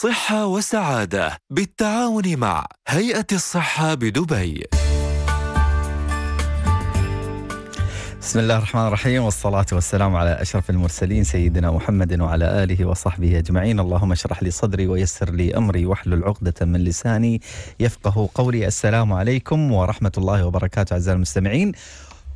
صحة وسعادة بالتعاون مع هيئة الصحة بدبي. بسم الله الرحمن الرحيم والصلاة والسلام على أشرف المرسلين سيدنا محمد وعلى آله وصحبه أجمعين اللهم اشرح لي صدري ويسر لي أمري واحلل عقدة من لساني يفقه قولي السلام عليكم ورحمة الله وبركاته أعزائي المستمعين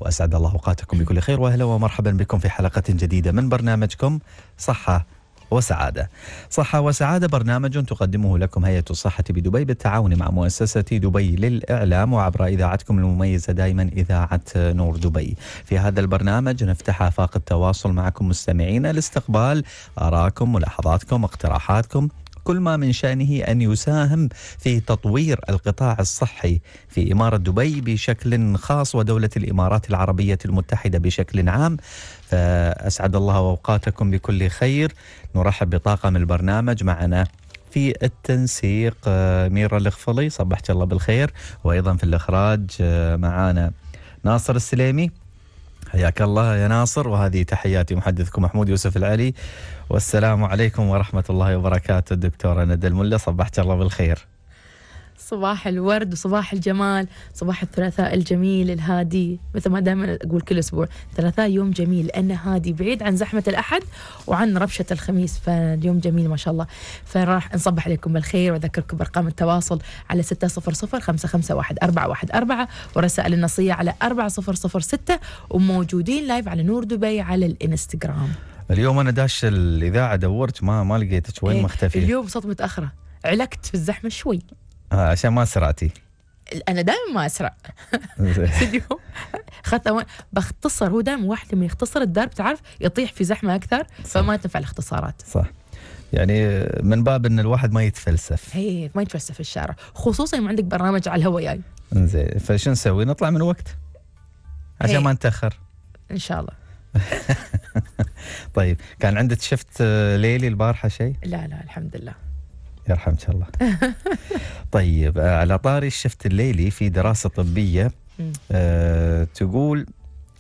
وأسعد الله أوقاتكم بكل خير وأهلا ومرحبا بكم في حلقة جديدة من برنامجكم صحة وسعادة صحة وسعادة برنامج تقدمه لكم هيئة الصحة بدبي بالتعاون مع مؤسسة دبي للإعلام وعبر إذاعتكم المميزة دائما إذاعة نور دبي في هذا البرنامج نفتح آفاق التواصل معكم مستمعينا لاستقبال آراءكم ملاحظاتكم اقتراحاتكم كل ما من شأنه أن يساهم في تطوير القطاع الصحي في إمارة دبي بشكل خاص ودولة الإمارات العربية المتحدة بشكل عام فأسعد الله أوقاتكم بكل خير نرحب بطاقم البرنامج معنا في التنسيق آه، ميرا الخفلي صبحت الله بالخير وأيضا في الإخراج آه، معنا ناصر السليمي حياك الله يا ناصر وهذه تحياتي محدثكم محمود يوسف العلي والسلام عليكم ورحمة الله وبركاته الدكتورة ندى الملا صبحت الله بالخير صباح الورد وصباح الجمال صباح الثلاثاء الجميل الهادي مثل ما دائما أقول كل أسبوع ثلاثاء يوم جميل لأنه هادي بعيد عن زحمة الأحد وعن ربشة الخميس فاليوم جميل ما شاء الله فراح نصبح عليكم بالخير وأذكركم بأرقام التواصل على 600 551 414 ورسائل النصية على 4006 وموجودين لايف على نور دبي على الانستغرام اليوم انا داش الاذاعه دورت ما ما لقيتك وين إيه، مختفيه اليوم صوت متاخره علقت في الزحمه شوي آه عشان ما سرعتي انا دائما ما اسرع استديو بختصر هو دائما واحد لما يختصر الدرب تعرف يطيح في زحمه اكثر صح. فما تنفع الاختصارات صح يعني من باب ان الواحد ما يتفلسف اي ما يتفلسف في الشارع خصوصا لما عندك برنامج على الهواء جاي يعني. زين فشو نسوي نطلع من وقت عشان ما نتاخر ان شاء الله طيب كان عندك شفت آه، ليلي البارحه شيء لا لا الحمد لله يرحمك الله طيب آه، على طاري الشفت الليلي في دراسة طبية آه، تقول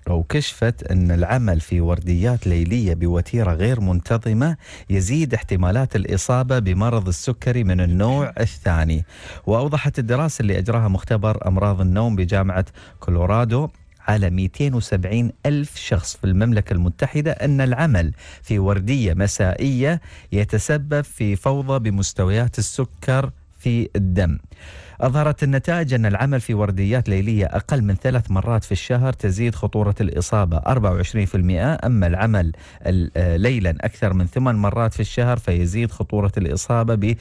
أو كشفت أن العمل في ورديات ليلية بوتيرة غير منتظمة يزيد احتمالات الإصابة بمرض السكري من النوع الثاني وأوضحت الدراسة اللي أجراها مختبر أمراض النوم بجامعة كولورادو على 270 ألف شخص في المملكة المتحدة أن العمل في وردية مسائية يتسبب في فوضى بمستويات السكر في الدم أظهرت النتائج أن العمل في ورديات ليلية أقل من ثلاث مرات في الشهر تزيد خطورة الإصابة 24% أما العمل آه، ليلا أكثر من ثمان مرات في الشهر فيزيد خطورة الإصابة ب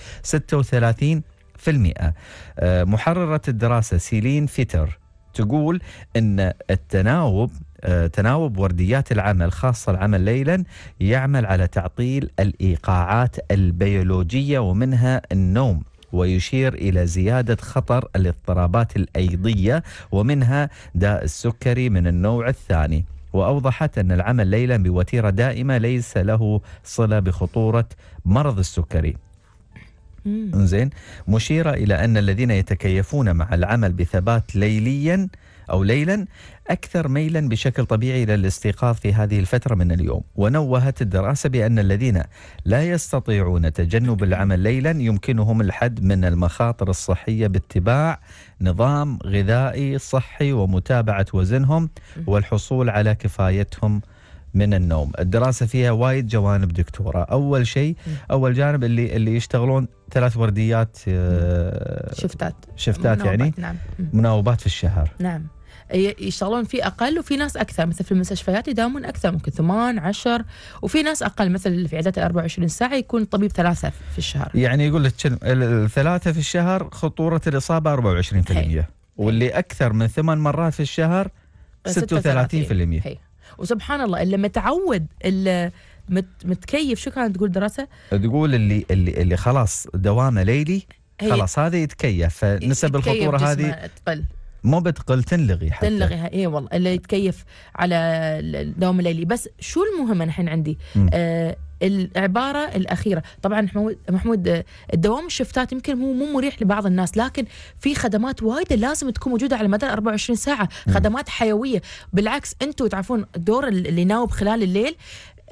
36% آه، محررة الدراسة سيلين فيتر تقول ان التناوب آه، تناوب ورديات العمل خاصة العمل ليلا يعمل على تعطيل الإيقاعات البيولوجية ومنها النوم ويشير إلى زيادة خطر الاضطرابات الأيضية ومنها داء السكري من النوع الثاني وأوضحت أن العمل ليلا بوتيرة دائمة ليس له صلة بخطورة مرض السكري زين مشيرة إلى أن الذين يتكيفون مع العمل بثبات ليليا أو ليلا أكثر ميلا بشكل طبيعي إلى الاستيقاظ في هذه الفترة من اليوم ونوهت الدراسة بأن الذين لا يستطيعون تجنب العمل ليلا يمكنهم الحد من المخاطر الصحية باتباع نظام غذائي صحي ومتابعة وزنهم والحصول على كفايتهم من النوم الدراسة فيها وايد جوانب دكتورة أول شيء أول جانب اللي اللي يشتغلون ثلاث ورديات آه، شفتات شفتات يعني. مناوبات يعني نعم. مناوبات في الشهر نعم يشتغلون فيه اقل وفي ناس اكثر مثل في المستشفيات يداومون اكثر ممكن ثمان عشر وفي ناس اقل مثل في عيادات 24 ساعه يكون طبيب ثلاثه في الشهر يعني يقول لك الثلاثه في الشهر خطوره الاصابه 24% واللي اكثر من ثمان مرات في الشهر 36% هي. وسبحان الله اللي متعود اللي متكيف شو كانت تقول دراسه؟ تقول اللي اللي اللي خلاص دوامه ليلي خلاص هذا يتكيف فنسب الخطوره هذه تقل مو بتقل تنلغي حتى تنلغي اي والله اللي يتكيف على النوم الليلي بس شو المهم الحين عندي آه، العباره الاخيره طبعا محمود آه، الدوام الشفتات يمكن هو مو مريح لبعض الناس لكن في خدمات وايده لازم تكون موجوده على مدار 24 ساعه خدمات حيويه بالعكس انتم تعرفون دور اللي ناوب خلال الليل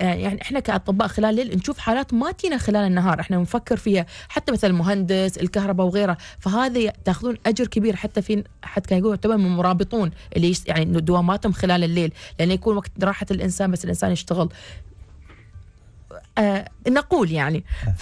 آه، يعني احنا كاطباء خلال الليل نشوف حالات ما تينا خلال النهار احنا نفكر فيها حتى مثل المهندس الكهرباء وغيره فهذا تاخذون اجر كبير حتى في حتى كان يقول يعتبر من المرابطون اللي يعني دواماتهم خلال الليل لان يكون وقت راحه الانسان بس الانسان يشتغل آه نقول يعني آه.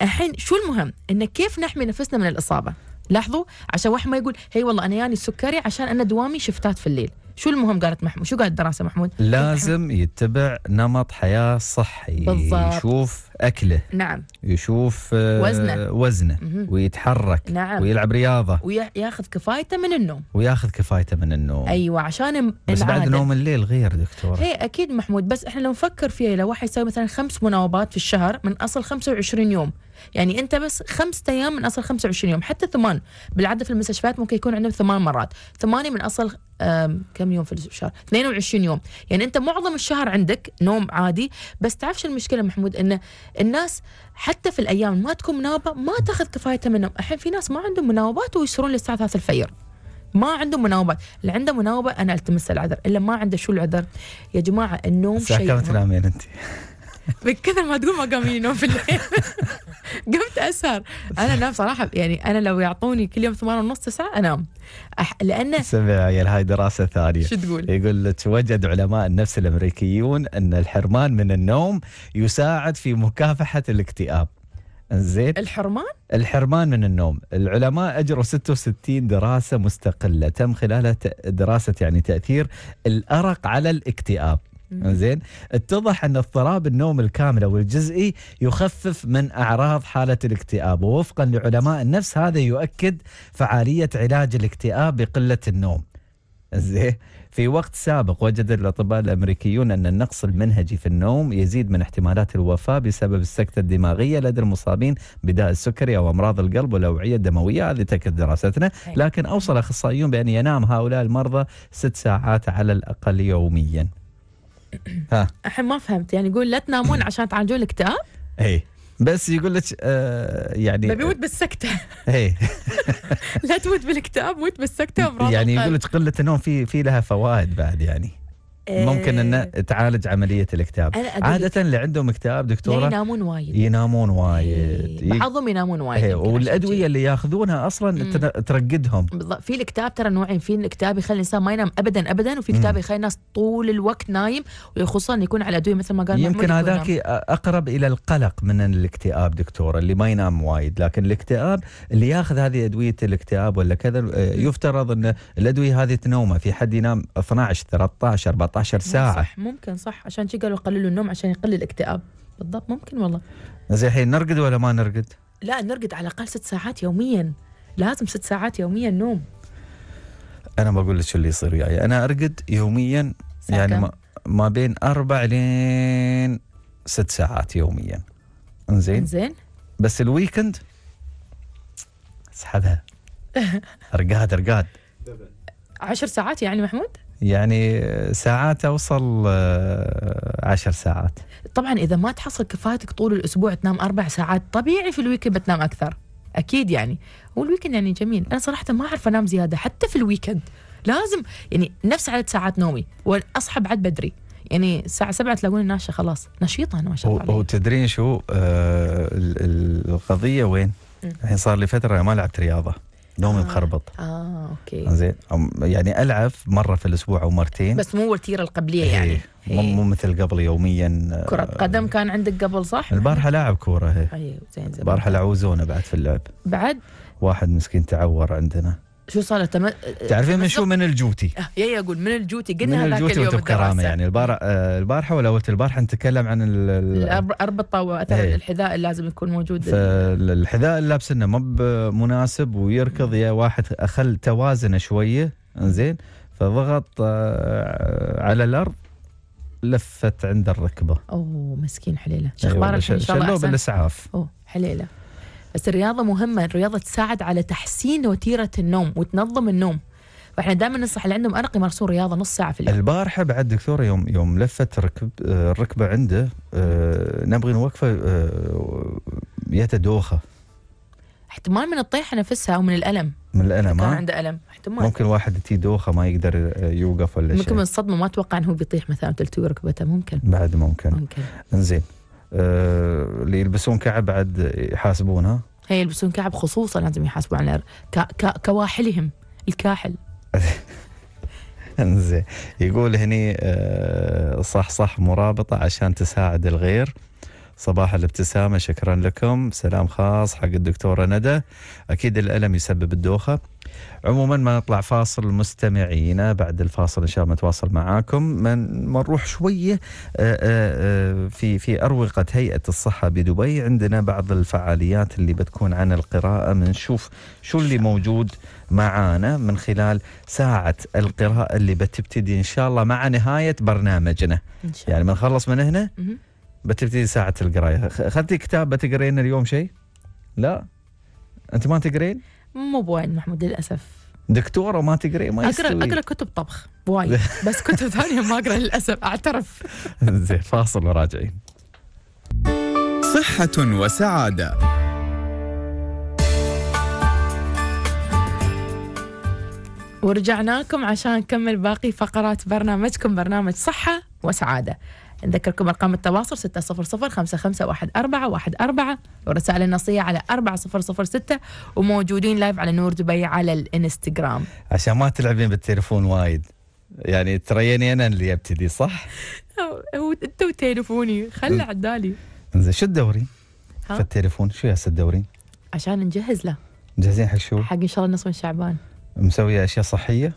فالحين شو المهم ان كيف نحمي نفسنا من الاصابه لاحظوا عشان واحد ما يقول هي والله انا ياني يعني السكري عشان انا دوامي شفتات في الليل شو المهم قالت محمود شو قالت الدراسه محمود لازم يتبع نمط حياه صحي بالضبط. يشوف اكله نعم يشوف آه، وزنه وزنه ويتحرك نعم. ويلعب رياضه وياخذ كفايته من النوم وياخذ كفايته من النوم ايوه عشان بس العادة. بعد نوم الليل غير دكتور اي اكيد محمود بس احنا لو نفكر فيها لو واحد يسوي مثلا خمس مناوبات في الشهر من اصل 25 يوم يعني انت بس خمسة ايام من اصل 25 يوم حتى ثمان بالعاده في المستشفيات ممكن يكون عندهم ثمان مرات ثمانيه من اصل كم يوم في الشهر 22 يوم يعني انت معظم الشهر عندك نوم عادي بس تعرفش المشكله محمود انه الناس حتى في الايام ما تكون مناوبه ما تاخذ كفايتها منهم الحين في ناس ما عندهم مناوبات ويسهرون للساعه 3 الفجر ما عنده مناوبات اللي عنده مناوبه انا التمس العذر اللي ما عنده شو العذر يا جماعه النوم شيء كم تنامين انت من كثر ما تقول ما قام ينام في الليل قمت اسهر انا انام صراحه يعني انا لو يعطوني كل يوم ثمانية ونص تسعة انام أح... لان سمع يا هاي دراسه ثانيه شو تقول؟ يقول توجد علماء النفس الامريكيون ان الحرمان من النوم يساعد في مكافحه الاكتئاب زين الحرمان؟ الحرمان من النوم، العلماء اجروا 66 دراسه مستقله تم خلالها دراسه يعني تاثير الارق على الاكتئاب. زين اتضح ان اضطراب النوم الكامل او الجزئي يخفف من اعراض حاله الاكتئاب ووفقا لعلماء النفس هذا يؤكد فعاليه علاج الاكتئاب بقله النوم زين في وقت سابق وجد الاطباء الامريكيون ان النقص المنهجي في النوم يزيد من احتمالات الوفاه بسبب السكته الدماغيه لدى المصابين بداء السكري او امراض القلب والاوعيه الدمويه هذه تاكد دراستنا، لكن اوصل اخصائيون بان ينام هؤلاء المرضى ست ساعات على الاقل يوميا. الحين ما فهمت يعني يقول لا تنامون عشان تعالجون الاكتئاب اي بس يقول لك آه يعني ببي آه، إيه. موت بالسكته اي لا تموت بالاكتئاب موت بالسكته يعني يقول لك قله النوم في في لها فوائد بعد يعني ممكن ان آه. تعالج عمليه الاكتئاب عاده اللي عندهم اكتئاب دكتوره ينامون وايد ينامون وايد إيه، بعضهم ينامون وايد إيه، والادويه اللي ياخذونها اصلا ترقدهم بالضبط في الكتاب ترى نوعين في الكتاب يخلي الانسان ما ينام ابدا ابدا وفي كتاب يخلي الناس طول الوقت نايم وخصوصا يكون على ادويه مثل ما قال يمكن هذاك اقرب الى القلق من الاكتئاب دكتوره اللي ما ينام وايد لكن الاكتئاب اللي ياخذ هذه ادويه الاكتئاب ولا كذا آه، يفترض ان الادويه هذه تنومه في حد ينام 12 13 14 14 ساعه صح ممكن صح عشان شي قالوا قللوا النوم عشان يقلل الاكتئاب بالضبط ممكن والله زي الحين نرقد ولا ما نرقد لا نرقد على الاقل ست ساعات يوميا لازم ست ساعات يوميا نوم انا بقول لك شو اللي يصير وياي يعني انا ارقد يوميا ساكن. يعني ما, ما بين اربع لين ست ساعات يوميا انزين انزين بس الويكند اسحبها رقاد رقاد عشر ساعات يعني محمود يعني ساعات اوصل آه، عشر ساعات طبعا اذا ما تحصل كفايتك طول الاسبوع تنام اربع ساعات طبيعي في الويكند بتنام اكثر اكيد يعني والويكند يعني جميل انا صراحه ما اعرف انام زياده حتى في الويكند لازم يعني نفس عدد ساعات نومي واصحى بعد بدري يعني الساعة 7 تلاقوني ناشئة خلاص نشيطة أنا ما شاء الله وتدرين شو آه القضية وين؟ الحين صار لي فترة ما لعبت رياضة نومي آه. مخربط اه اوكي زين يعني العب مره في الاسبوع او مرتين بس مو الوتيره القبليه هي. يعني مو مو مثل قبل يوميا آه، كرة قدم كان عندك قبل صح؟ البارحة لاعب كورة هي ايوه زين زين البارحة لعوزونا بعد في اللعب بعد؟ واحد مسكين تعور عندنا شو صار تم... تعرفين من شو من الجوتي آه، يا يا اقول من الجوتي قلنا من الجوتي اليوم بكرامه يعني البارح آه، البارحه ولا اول البارحه نتكلم عن ال... الاربطه واثر إيه. الحذاء اللي لازم يكون موجود الحذاء اللي انه مو مناسب ويركض يا واحد اخل توازنه شويه زين فضغط آه، على الارض لفت عند الركبه اوه مسكين حليله شو أيوة، اخبارك ان شاء الله شلوه بالاسعاف اوه حليله بس الرياضه مهمه الرياضه تساعد على تحسين وتيره النوم وتنظم النوم فاحنا دائما ننصح اللي عندهم ارق يمارسون رياضه نص ساعه في اليوم البارحه بعد دكتور يوم يوم لفت ركب الركبه عنده آه، نبغي نوقفه آه، يته دوخه احتمال من الطيحه نفسها او من الالم من الالم كان عنده الم احتمال ممكن واحد تي دوخه ما يقدر آه، يوقف ولا شيء ممكن من الصدمه ما اتوقع انه هو بيطيح مثلا تلتوي ركبته ممكن بعد ممكن ممكن انزين آه، اللي يلبسون كعب بعد يحاسبونها هي يلبسون كعب خصوصا لازم يحاسبوا ك- كواحلهم الكاحل انزين يقول هني آه، صح صح مرابطة عشان تساعد الغير صباح الابتسامة شكرا لكم سلام خاص حق الدكتورة ندى أكيد الألم يسبب الدوخة عموما ما نطلع فاصل مستمعينا بعد الفاصل ان شاء الله نتواصل معاكم ما نروح شويه آه، آه، آه، في في اروقه هيئه الصحه بدبي عندنا بعض الفعاليات اللي بتكون عن القراءه بنشوف شو اللي موجود معانا من خلال ساعه القراءه اللي بتبتدي ان شاء الله مع نهايه برنامجنا إن شاء الله. يعني بنخلص من هنا بتبتدي ساعة القراية أخذتي كتاب بتقرين اليوم شيء؟ لا أنت ما تقرين؟ مو بوايد محمود للأسف دكتوره ما تقري ما اقرا يستوي. اقرا كتب طبخ وايد بس كتب ثانيه ما اقرا للاسف اعترف زين فاصل وراجعين صحه وسعاده ورجعناكم عشان نكمل باقي فقرات برنامجكم برنامج صحه وسعاده نذكركم أرقام التواصل 600 ورسائل النصية على 4006 وموجودين لايف على نور دبي على الانستغرام عشان ما تلعبين بالتليفون وايد يعني تريني انا اللي ابتدي صح؟ هو انت وتليفوني خله عدالي زين شو الدوري؟ في التليفون شو هسه الدوري؟ عشان نجهز له مجهزين حق شو؟ حق ان شاء الله نصف من شعبان مسوية اشياء صحية؟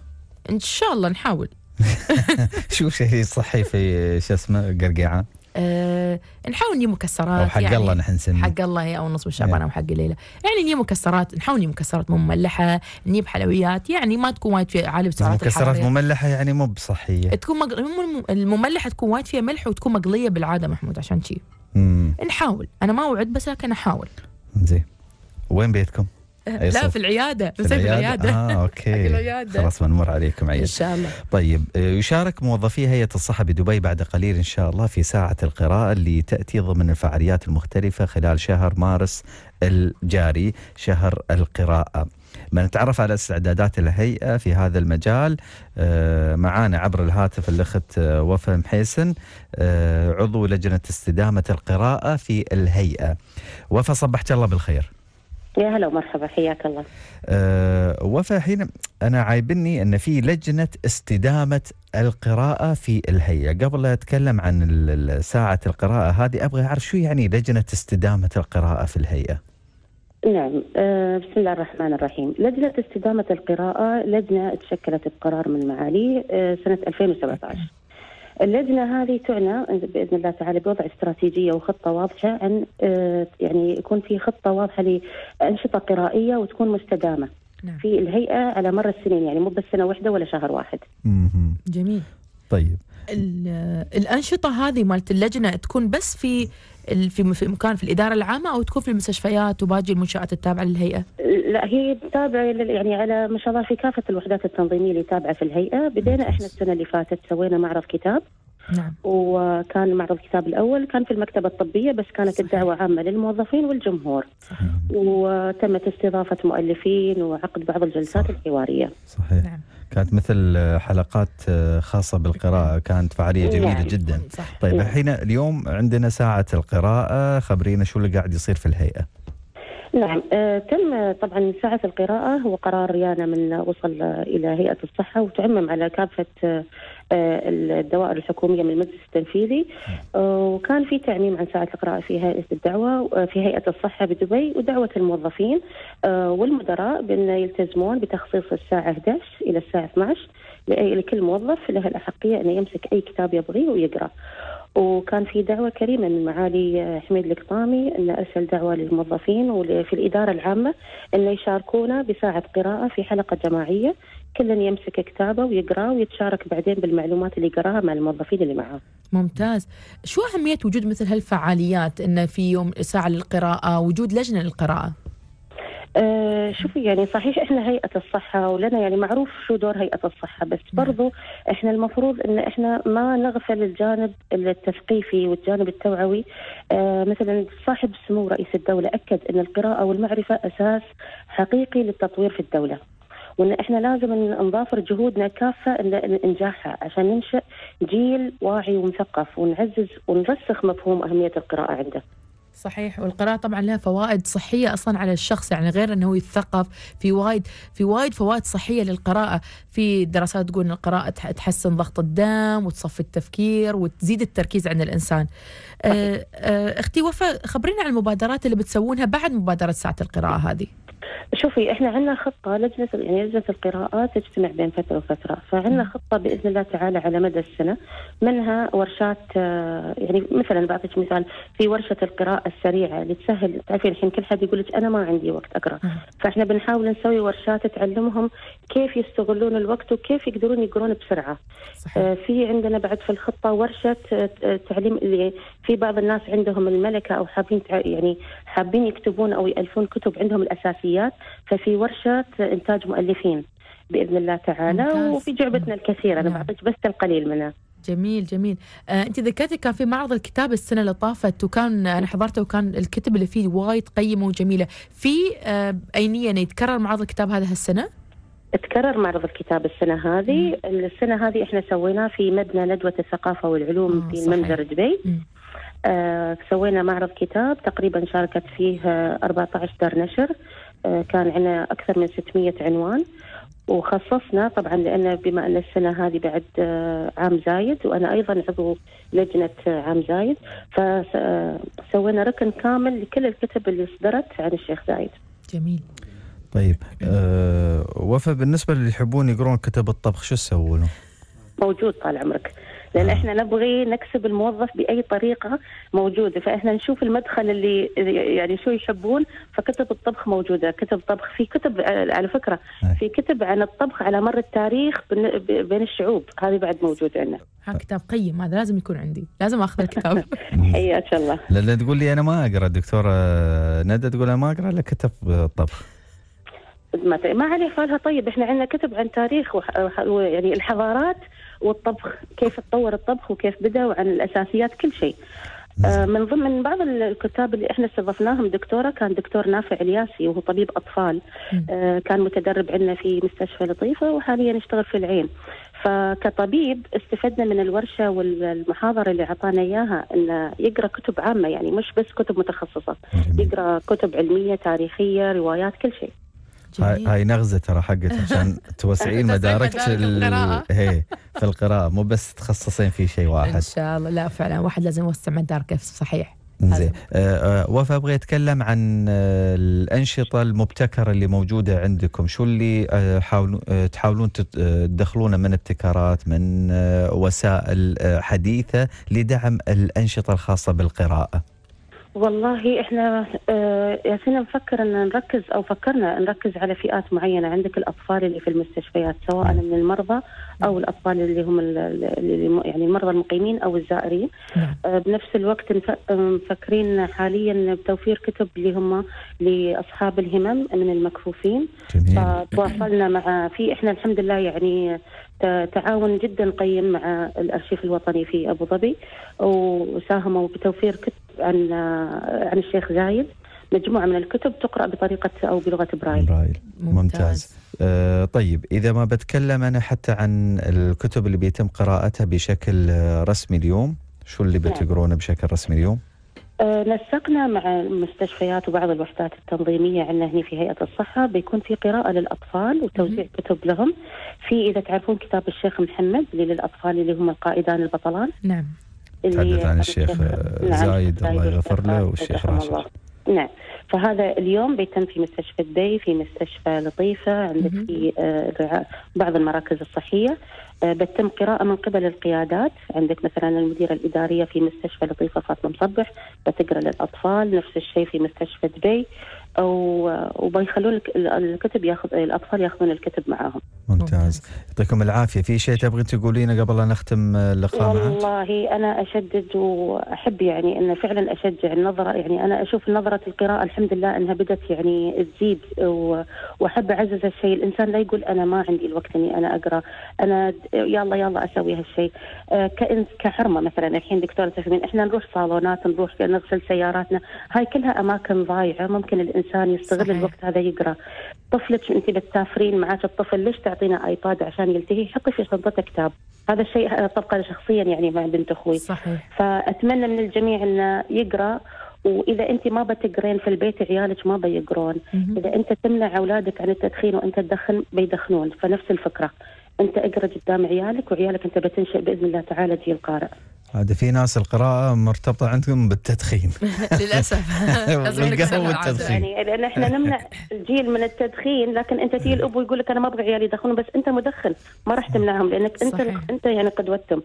ان شاء الله نحاول شو شيء صحي في شو اسمه قرقيعان؟ أه نحاول نجيب مكسرات او حق يعني الله نحن نسميه حق الله او نص إيه. شعبان او حق الليله يعني نجيب مكسرات نحاول نجيب مكسرات مو مملحه نجيب حلويات يعني ما تكون وايد فيها عالي بسعرات مكسرات مملحه يعني مو بصحيه تكون مق... المملحه تكون وايد فيها ملح وتكون مقليه بالعاده محمود عشان شي نحاول انا ما اوعد بس لكن احاول زين وين بيتكم؟ لا في العياده في العياده, في العيادة. اه اوكي العيادة. خلاص بنمر عليكم عيد ان شاء الله طيب آه، يشارك موظفي هيئه الصحه بدبي بعد قليل ان شاء الله في ساعه القراءه اللي تاتي ضمن الفعاليات المختلفه خلال شهر مارس الجاري شهر القراءه بنتعرف على استعدادات الهيئة في هذا المجال آه، معانا عبر الهاتف الأخت آه، وفا محيسن عضو لجنة استدامة القراءة في الهيئة وفا صبحت الله بالخير يا هلا ومرحبا حياك الله أه وفا حين انا عايبني ان في لجنه استدامه القراءه في الهيئه قبل لا اتكلم عن ساعه القراءه هذه ابغى اعرف شو يعني لجنه استدامه القراءه في الهيئه نعم أه بسم الله الرحمن الرحيم لجنة استدامة القراءة لجنة تشكلت بقرار من معاليه أه سنة 2017 اللجنه هذه تعنى باذن الله تعالى بوضع استراتيجيه وخطه واضحه عن آه، يعني يكون في خطه واضحه لانشطه قرائيه وتكون مستدامه نعم. في الهيئه على مر السنين يعني مو بس سنه واحده ولا شهر واحد. جميل. طيب الانشطه هذه مالت اللجنه تكون بس في في مكان في الاداره العامه او تكون في المستشفيات وباقي المنشات التابعه للهيئه؟ لا هي تابعه يعني على ما شاء الله في كافه الوحدات التنظيميه اللي تابعه في الهيئه، بدينا احنا السنه اللي فاتت سوينا معرض كتاب نعم. وكان معرض الكتاب الأول كان في المكتبة الطبية بس كانت صحيح. الدعوة عامة للموظفين والجمهور صحيح. وتمت استضافة مؤلفين وعقد بعض الجلسات صحيح. الحوارية صحيح نعم. كانت مثل حلقات آه، خاصة بالقراءة كانت فعالية نعم. جميلة طيب، نعم. جدا صح. طيب الحين نعم. اليوم عندنا ساعة القراءة خبرينا شو اللي قاعد يصير في الهيئة نعم آه تم طبعا ساعة القراءة هو قرار ريانا من وصل إلى هيئة الصحة وتعمم على كافة آه، آه، الدوائر الحكوميه من المجلس التنفيذي آه، وكان في تعميم عن ساعه القراءه في هيئه الدعوه آه، في هيئه الصحه بدبي ودعوه الموظفين والمدراء بان يلتزمون بتخصيص الساعه 11 الى الساعه 12 لكل موظف له الاحقيه انه يمسك اي كتاب يبغيه ويقرا. وكان في دعوة كريمة من معالي حميد القطامي أن أرسل دعوة للموظفين وفي الإدارة العامة أن يشاركونا بساعة قراءة في حلقة جماعية كل يمسك كتابه ويقراه ويتشارك بعدين بالمعلومات اللي قراها مع الموظفين اللي معاه. ممتاز. شو أهمية وجود مثل هالفعاليات إنه في يوم ساعة للقراءة، وجود لجنة للقراءة؟ أه شوفي يعني صحيح احنا هيئه الصحه ولنا يعني معروف شو دور هيئه الصحه بس نعم. برضو احنا المفروض ان احنا ما نغفل الجانب التثقيفي والجانب التوعوي أه مثلا صاحب السمو رئيس الدوله اكد ان القراءه والمعرفه اساس حقيقي للتطوير في الدوله. وان احنا لازم نضافر جهودنا كافه لانجاحها عشان ننشا جيل واعي ومثقف ونعزز ونرسخ مفهوم اهميه القراءه عنده. صحيح والقراءة طبعا لها فوائد صحية أصلا على الشخص يعني غير أنه يتثقف في وايد في وايد فوائد صحية للقراءة في دراسات تقول أن القراءة تحسن ضغط الدم وتصفي التفكير وتزيد التركيز عند الإنسان آه، آه، أختي وفاء خبرينا عن المبادرات اللي بتسوونها بعد مبادرة ساعة القراءة هذه شوفي احنا عندنا خطه لجنه يعني لجنه القراءات تجتمع بين فتره وفتره، فعندنا خطه باذن الله تعالى على مدى السنه منها ورشات آه، يعني مثلا بعطيك مثال في ورشه القراءه السريعه اللي تسهل تعرفين الحين كل حد يقول لك انا ما عندي وقت اقرا، فاحنا بنحاول نسوي ورشات تعلمهم كيف يستغلون الوقت وكيف يقدرون يقرون بسرعه. صحيح. آه، في عندنا بعد في الخطه ورشه آه، تعليم اللي في بعض الناس عندهم الملكه او حابين يعني حابين يكتبون او يالفون كتب عندهم الاساسيات ففي ورشه انتاج مؤلفين باذن الله تعالى ممتاز. وفي جعبتنا الكثير انا نعم. بعطيك بس القليل منها جميل جميل آه، انت ذكرتي كان في معرض الكتاب السنه اللي طافت وكان انا حضرته وكان الكتب اللي فيه وايد قيمه وجميله في آه، اي نيه انه يتكرر معرض الكتاب هذا هالسنه تكرر معرض الكتاب السنه هذه مم. السنه هذه احنا سويناه في مبنى ندوه الثقافه والعلوم آه، في منزل دبي مم. آه، سوينا معرض كتاب تقريبا شاركت فيه 14 آه، دار نشر آه، كان عندنا أكثر من 600 عنوان وخصصنا طبعا لأن بما أن السنة هذه بعد عام زايد وأنا أيضا عضو لجنة عام زايد فسوينا ركن كامل لكل الكتب اللي صدرت عن الشيخ زايد جميل طيب أه وفاء بالنسبة اللي يحبون يقرون كتب الطبخ شو تسوون موجود طال عمرك لان احنا نبغي نكسب الموظف باي طريقه موجوده فاحنا نشوف المدخل اللي يعني شو يحبون فكتب الطبخ موجوده كتب طبخ في كتب آه، على فكره في كتب عن الطبخ على مر التاريخ بين الشعوب هذه بعد موجوده عندنا ها كتاب قيم هذا لازم يكون عندي لازم اخذ الكتاب حياك الله لا تقول لي انا ما اقرا دكتوره ندى تقول انا ما اقرا الا كتب الطبخ ما عليه فالها طيب احنا عندنا كتب عن تاريخ يعني الحضارات والطبخ كيف تطور الطبخ وكيف بدا وعن الاساسيات كل شيء آه، من ضمن بعض الكتاب اللي احنا استضفناهم دكتوره كان دكتور نافع الياسي وهو طبيب اطفال آه، كان متدرب عندنا في مستشفى لطيفه وحاليا يشتغل في العين فكطبيب استفدنا من الورشه والمحاضره اللي اعطانا اياها انه يقرا كتب عامه يعني مش بس كتب متخصصه يقرا كتب علميه تاريخيه روايات كل شيء هاي, هاي نغزه ترى حقت عشان توسعين مدارك في القراءه هي في القراءه مو بس تخصصين في شيء واحد ان شاء الله لا فعلا واحد لازم يوسع مداركه صحيح زين آه،, أه وفاء ابغى اتكلم عن آه، الانشطه المبتكره اللي موجوده عندكم شو اللي آه، تحاولون تدخلونه من ابتكارات من وسائل حديثه لدعم الانشطه الخاصه بالقراءه والله احنا آه، يا سينا نفكر ان نركز او فكرنا نركز على فئات معينه عندك الاطفال اللي في المستشفيات سواء نعم. من المرضى او الاطفال اللي هم اللي يعني المرضى المقيمين او الزائرين نعم. آه، بنفس الوقت آه، مفكرين حاليا بتوفير كتب اللي هم لاصحاب الهمم من المكفوفين فتواصلنا مع في احنا الحمد لله يعني تعاون جدا قيم مع الارشيف الوطني في ابو ظبي وساهموا بتوفير كتب عن آه، عن الشيخ زايد مجموعه من الكتب تقرا بطريقه او بلغه برايل برايل ممتاز, ممتاز. آه طيب اذا ما بتكلم انا حتى عن الكتب اللي بيتم قراءتها بشكل رسمي اليوم شو اللي نعم. بتقرونه بشكل رسمي اليوم؟ آه، نسقنا مع المستشفيات وبعض الوحدات التنظيمية عندنا هنا في هيئة الصحة بيكون في قراءة للأطفال وتوزيع كتب لهم في إذا تعرفون كتاب الشيخ محمد اللي للأطفال اللي هم القائدان البطلان نعم تحدث عن الشيخ زايد نعم، الله يغفر له والشيخ راشد نعم فهذا اليوم بيتم في مستشفى الدي في مستشفى لطيفة عندك في آه، بعض المراكز الصحية آه، بتم قراءة من قبل القيادات عندك مثلا المديرة الإدارية في مستشفى لطيفة فاطمة مصبح بتقرأ للأطفال نفس الشيء في مستشفى دبي وبيخلون الكتب ياخذ الاطفال ياخذون الكتب معاهم. ممتاز يعطيكم العافيه في شيء تبغين تقولينه قبل لا نختم اللقاء والله انا اشدد واحب يعني انه فعلا اشجع النظره يعني انا اشوف نظره القراءه الحمد لله انها بدات يعني تزيد واحب اعزز الشيء الانسان لا يقول انا ما عندي الوقت اني انا اقرا انا يلا يلا اسوي هالشيء آه، كإنس كحرمه مثلا الحين دكتوره تفهمين احنا نروح صالونات نروح نغسل سياراتنا هاي كلها اماكن ضايعه ممكن الإنسان الانسان يستغل صحيح. الوقت هذا يقرا طفلك انت بتسافرين معك الطفل ليش تعطينا ايباد عشان يلتهي حطي في شنطته كتاب هذا الشيء انا طبقه شخصيا يعني مع بنت اخوي صحيح. فاتمنى من الجميع انه يقرا واذا انت ما بتقرين في البيت عيالك ما بيقرون اذا انت تمنع اولادك عن التدخين وانت تدخن بيدخنون فنفس الفكره انت اقرا قدام عيالك وعيالك انت بتنشئ باذن الله تعالى جيل قارئ عاد في ناس القراءة مرتبطة عندكم بالتدخين للأسف والتدخين يعني لأن احنا نمنع الجيل من التدخين لكن أنت تجي الأب ويقول لك أنا ما أبغى عيالي يدخنون بس أنت مدخن ما راح تمنعهم لأنك أنت صحيح. أنت يعني قدوتهم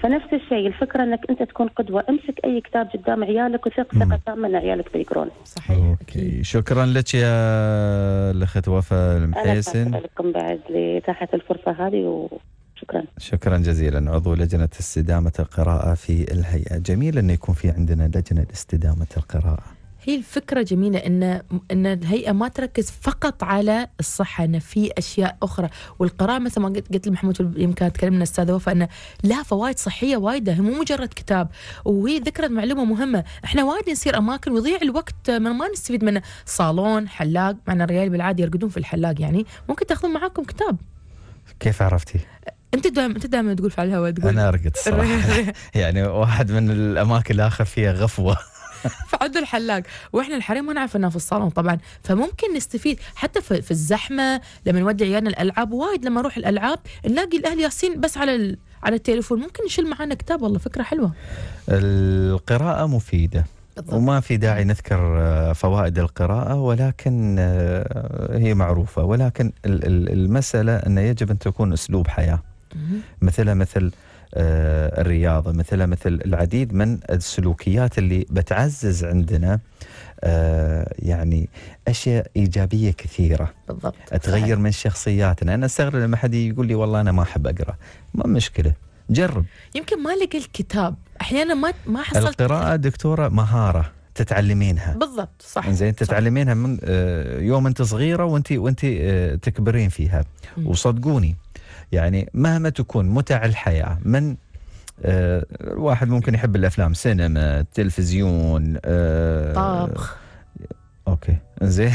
فنفس الشيء الفكرة أنك أنت تكون قدوة امسك أي كتاب قدام عيالك وثق ثقة تامة أن عيالك بيقرون صحيح أوكي شكرا لك يا الأخت وفاء المحيسن أنا بعد لتحت الفرصة هذه و... شكرا شكرا جزيلا عضو لجنة استدامة القراءة في الهيئة جميل أن يكون في عندنا لجنة استدامة القراءة هي الفكرة جميلة ان ان الهيئة ما تركز فقط على الصحة ان في اشياء اخرى والقراءة مثل ما قلت لمحمود يمكن تكلمنا الأستاذة وفاء انه لها فوائد صحية وايدة هي مو مجرد كتاب وهي ذكرت معلومة مهمة احنا وايد نصير اماكن ويضيع الوقت ما, ما نستفيد منه صالون حلاق معنا الرجال بالعاده يرقدون في الحلاق يعني ممكن تاخذون معاكم كتاب كيف عرفتي؟ انت دائما انت دائما تقول في الهواء تقول انا ارقد صراحه يعني واحد من الاماكن اللي اخذ فيها غفوه فعد الحلاق واحنا الحريم ما نعرف انه في الصالون طبعا فممكن نستفيد حتى في, الزحمه لما نودي عيالنا الالعاب وايد لما اروح الالعاب نلاقي الاهل ياسين بس على على التليفون ممكن نشيل معانا كتاب والله فكره حلوه القراءه مفيده بالضبط. وما في داعي نذكر آه، فوائد القراءة ولكن آه، هي معروفة ولكن المسألة أن يجب أن تكون أسلوب حياة مثلها مثل آه، الرياضة مثلها مثل العديد من السلوكيات اللي بتعزز عندنا يعني اشياء ايجابيه كثيره بالضبط تغير من شخصياتنا انا استغرب لما حد يقول لي والله انا ما احب اقرا ما مشكله جرب يمكن ما لقى الكتاب احيانا ما ما حصلت القراءه دكتوره مهاره تتعلمينها بالضبط صح زين تتعلمينها من آه، يوم انت صغيره وانت وانت آه، تكبرين فيها وصدقوني يعني مهما تكون متع الحياه من آه، الواحد ممكن يحب الافلام سينما تلفزيون طبخ اوكي زين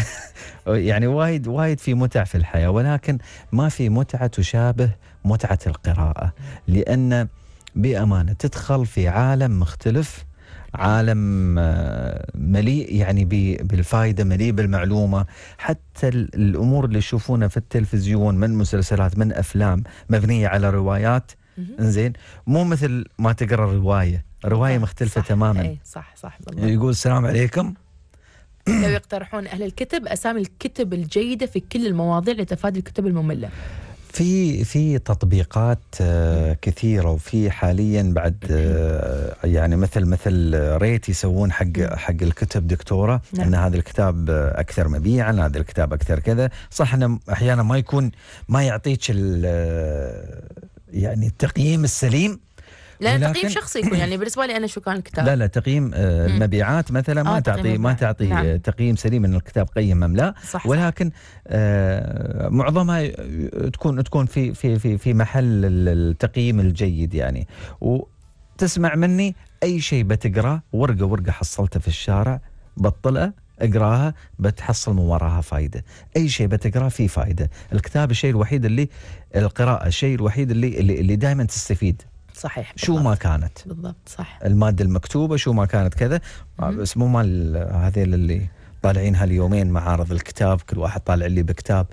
يعني وايد وايد في متع في الحياه ولكن ما في متعه تشابه متعه القراءه لان بامانه تدخل في عالم مختلف عالم آه، مليء يعني بالفائدة مليء بالمعلومة حتى الأمور اللي يشوفونها في التلفزيون من مسلسلات من أفلام مبنية على روايات زين مو مثل ما تقرأ رواية رواية مختلفة صح تماما إيه، صح صح بالله. يقول السلام عليكم لو يقترحون أهل الكتب أسامي الكتب الجيدة في كل المواضيع لتفادي الكتب المملة في في تطبيقات آه، كثيره وفي حاليا بعد آه، يعني مثل مثل ريت يسوون حق حق الكتب دكتوره نعم. ان هذا الكتاب اكثر مبيعا هذا الكتاب اكثر كذا صح انه احيانا ما يكون ما يعطيك آه، يعني التقييم السليم لا ولكن... تقييم شخصي يكون يعني بالنسبه لي انا شو كان الكتاب لا لا تقييم المبيعات آه، مثلا ما آه، تعطي ما تعطي نعم. آه، تقييم سليم ان الكتاب قيم ام لا صح ولكن صح. معظمها تكون تكون في في في في محل التقييم الجيد يعني وتسمع مني اي شيء بتقراه ورقه ورقه حصلته في الشارع بطلها اقراها بتحصل من وراها فائده، اي شيء بتقراه فيه فائده، الكتاب الشيء الوحيد اللي القراءه الشيء الوحيد اللي اللي, اللي دائما تستفيد صحيح بالضبط. شو ما كانت بالضبط صح الماده المكتوبه شو ما كانت كذا بس مو مال هذيل اللي طالعينها اليومين معارض الكتاب كل واحد طالع لي بكتاب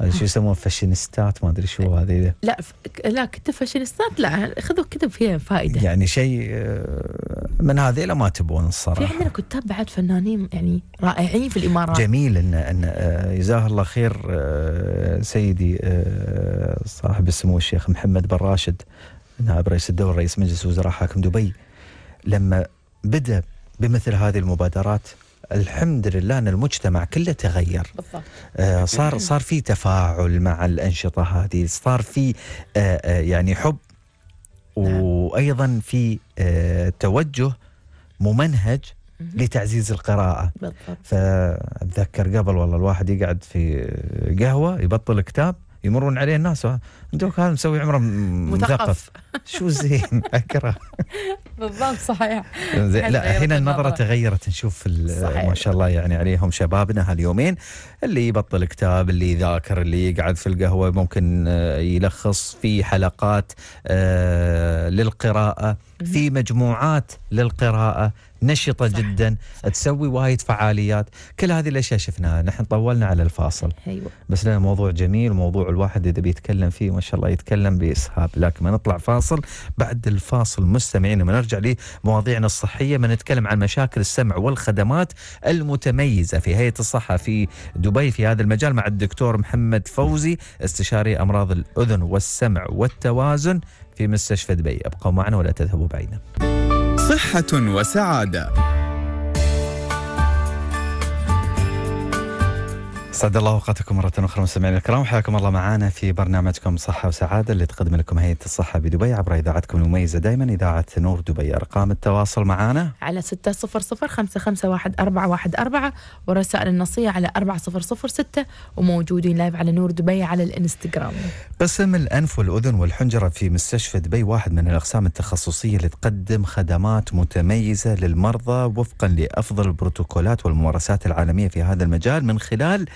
هذا شو يسمون فاشينستات ما ادري شو هذه لا ف... لا كتب فاشينستات لا خذوا كتب فيها فائده يعني شيء آه، من هذيلا ما تبون الصراحه في عندنا كتاب بعد فنانين يعني رائعين في الامارات جميل ان ان آه، جزاه الله خير آه، سيدي صاحب السمو الشيخ محمد بن راشد نائب رئيس الدولة رئيس مجلس وزراء حاكم دبي لما بدأ بمثل هذه المبادرات الحمد لله ان المجتمع كله تغير بالضبط. آه صار صار في تفاعل مع الانشطه هذه صار في آه, آه، يعني حب نعم. وايضا في آه توجه ممنهج لتعزيز القراءة بالضبط. فأتذكر قبل والله الواحد يقعد في قهوة يبطل كتاب يمرون عليه الناس دوك نعم. هذا مسوي عمره مثقف شو زين اكره بالضبط صحيح زين لا هنا النظره تغيرت نشوف ما شاء الله يعني عليهم شبابنا هاليومين اللي يبطل كتاب اللي يذاكر اللي يقعد في القهوه ممكن آه، يلخص في حلقات آه، للقراءه في مجموعات للقراءه نشطه صح. جدا تسوي وايد فعاليات كل هذه الاشياء شفناها نحن طولنا على الفاصل أيوة. بس لنا موضوع جميل موضوع الواحد اذا بيتكلم فيه ما شاء الله يتكلم باسهاب لكن ما نطلع فاصل بعد الفاصل مستمعين لما نرجع لمواضيعنا الصحيه ما نتكلم عن مشاكل السمع والخدمات المتميزه في هيئه الصحه في دبي في هذا المجال مع الدكتور محمد فوزي استشاري امراض الاذن والسمع والتوازن في مستشفى دبي ابقوا معنا ولا تذهبوا بعيدا صحة وسعادة سعد الله اوقاتكم مرة أخرى مستمعينا الكرام حياكم الله معنا في برنامجكم صحة وسعادة اللي تقدم لكم هيئة الصحة بدبي عبر إذاعتكم المميزة دائما إذاعة نور دبي أرقام التواصل معنا على 600 ورسائل النصية على 4006 وموجودين لايف على نور دبي على الانستغرام قسم الأنف والأذن والحنجرة في مستشفى دبي واحد من الأقسام التخصصية اللي تقدم خدمات متميزة للمرضى وفقا لأفضل البروتوكولات والممارسات العالمية في هذا المجال من خلال